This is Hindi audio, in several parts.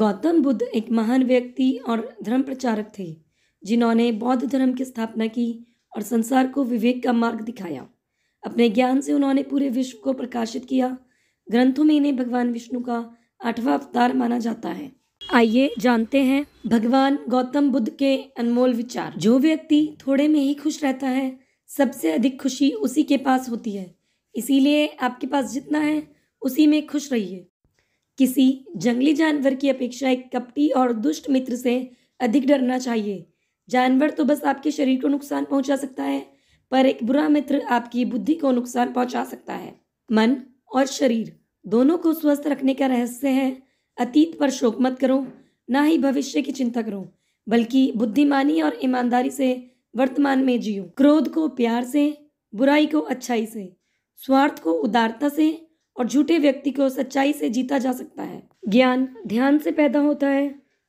गौतम बुद्ध एक महान व्यक्ति और धर्म प्रचारक थे जिन्होंने बौद्ध धर्म की स्थापना की और संसार को विवेक का मार्ग दिखाया अपने ज्ञान से उन्होंने पूरे विश्व को प्रकाशित किया ग्रंथों में इन्हें भगवान विष्णु का आठवां अवतार माना जाता है आइए जानते हैं भगवान गौतम बुद्ध के अनमोल विचार जो व्यक्ति थोड़े में ही खुश रहता है सबसे अधिक खुशी उसी के पास होती है इसीलिए आपके पास जितना है उसी में खुश रहिए किसी जंगली जानवर की अपेक्षा एक कपटी और दुष्ट मित्र से अधिक डरना चाहिए जानवर तो बस आपके शरीर को नुकसान पहुंचा सकता है पर एक बुरा मित्र आपकी बुद्धि को नुकसान पहुंचा सकता है मन और शरीर दोनों को स्वस्थ रखने का रहस्य है अतीत पर शोक मत करो ना ही भविष्य की चिंता करो बल्कि बुद्धिमानी और ईमानदारी से वर्तमान में जियो क्रोध को प्यार से बुराई को अच्छाई से स्वार्थ को उदारता से और झूठे व्यक्ति को सच्चाई से जीता जा सकता है ज्ञान ध्यान से पैदा होता है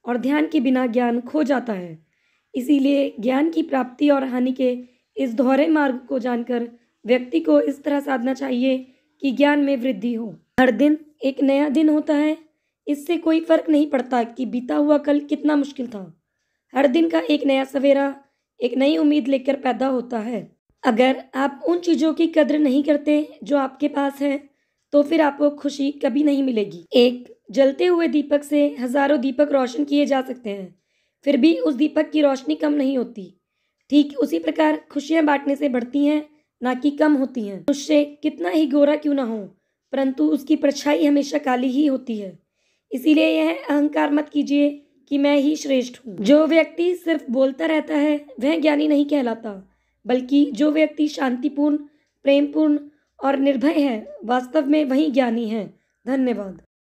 और ध्यान के बिना ज्ञान खो जाता है इसीलिए ज्ञान की प्राप्ति और हानि के इस दोहरे मार्ग को जानकर व्यक्ति को इस तरह साधना चाहिए कि ज्ञान में वृद्धि हो हर दिन एक नया दिन होता है इससे कोई फर्क नहीं पड़ता कि बीता हुआ कल कितना मुश्किल था हर दिन का एक नया सवेरा एक नई उम्मीद लेकर पैदा होता है अगर आप उन चीज़ों की कद्र नहीं करते जो आपके पास है तो फिर आपको खुशी कभी नहीं मिलेगी एक जलते हुए दीपक से हजारों दीपक रोशन किए जा सकते हैं फिर भी उस दीपक की रोशनी कम नहीं होती ठीक उसी प्रकार खुशियाँ बांटने से बढ़ती हैं ना कि कम होती हैं मनुष्य कितना ही गोरा क्यों ना हो परंतु उसकी परछाई हमेशा काली ही होती है इसीलिए यह अहंकार मत कीजिए कि मैं ही श्रेष्ठ हूँ जो व्यक्ति सिर्फ बोलता रहता है वह ज्ञानी नहीं कहलाता बल्कि जो व्यक्ति शांतिपूर्ण प्रेमपूर्ण और निर्भय हैं वास्तव में वही ज्ञानी हैं धन्यवाद